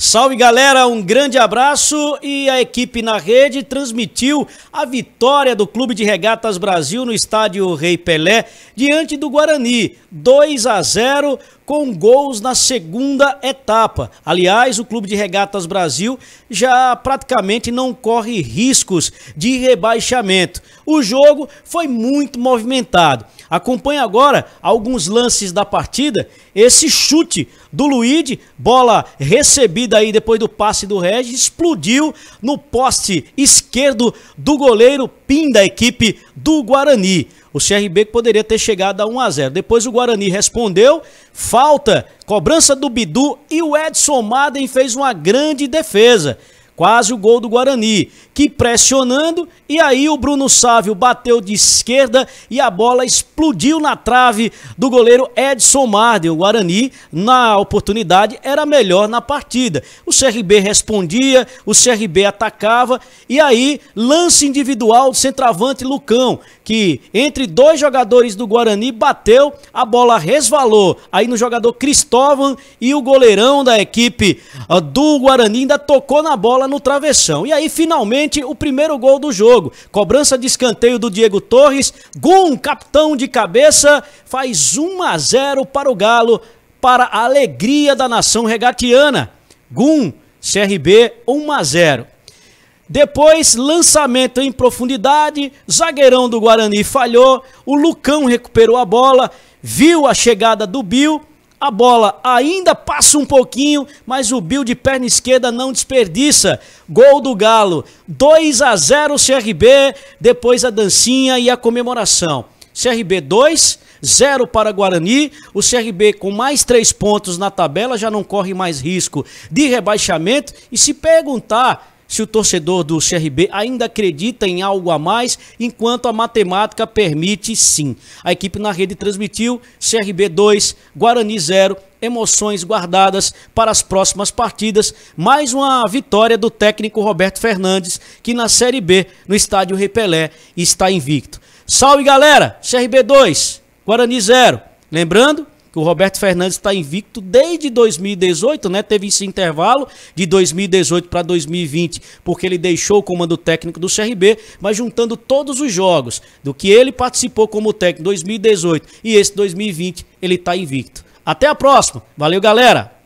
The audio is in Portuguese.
Salve galera, um grande abraço e a equipe na rede transmitiu a vitória do Clube de Regatas Brasil no estádio Rei Pelé diante do Guarani, 2 a 0 com gols na segunda etapa. Aliás, o Clube de Regatas Brasil já praticamente não corre riscos de rebaixamento. O jogo foi muito movimentado. Acompanhe agora alguns lances da partida. Esse chute do Luíde, bola recebida aí depois do passe do Regis, explodiu no poste esquerdo do goleiro Pim da equipe do Guarani. O CRB poderia ter chegado a 1 a 0. Depois o Guarani respondeu, faz falta, cobrança do Bidu e o Edson Madden fez uma grande defesa quase o gol do Guarani, que pressionando, e aí o Bruno Sávio bateu de esquerda e a bola explodiu na trave do goleiro Edson Marden. O Guarani, na oportunidade, era melhor na partida. O CRB respondia, o CRB atacava, e aí lance individual do centroavante Lucão, que entre dois jogadores do Guarani bateu, a bola resvalou, aí no jogador Cristóvão e o goleirão da equipe ah, do Guarani ainda tocou na bola no travessão. E aí, finalmente, o primeiro gol do jogo. Cobrança de escanteio do Diego Torres. Gum, capitão de cabeça. Faz 1 a 0 para o Galo, para a alegria da nação regatiana. Gum, CRB 1 a 0. Depois, lançamento em profundidade, zagueirão do Guarani falhou, o Lucão recuperou a bola, viu a chegada do Bill, a bola ainda passa um pouquinho, mas o Bill de perna esquerda não desperdiça. Gol do Galo. 2 a 0 CRB, depois a dancinha e a comemoração. CRB 2, 0 para Guarani. O CRB com mais três pontos na tabela já não corre mais risco de rebaixamento. E se perguntar se o torcedor do CRB ainda acredita em algo a mais, enquanto a matemática permite sim. A equipe na rede transmitiu CRB 2, Guarani 0, emoções guardadas para as próximas partidas. Mais uma vitória do técnico Roberto Fernandes, que na Série B, no estádio Repelé, está invicto. Salve galera! CRB 2, Guarani 0. Lembrando que o Roberto Fernandes está invicto desde 2018, né? Teve esse intervalo de 2018 para 2020, porque ele deixou o comando técnico do CRB, mas juntando todos os jogos do que ele participou como técnico 2018 e esse 2020, ele está invicto. Até a próxima. Valeu, galera!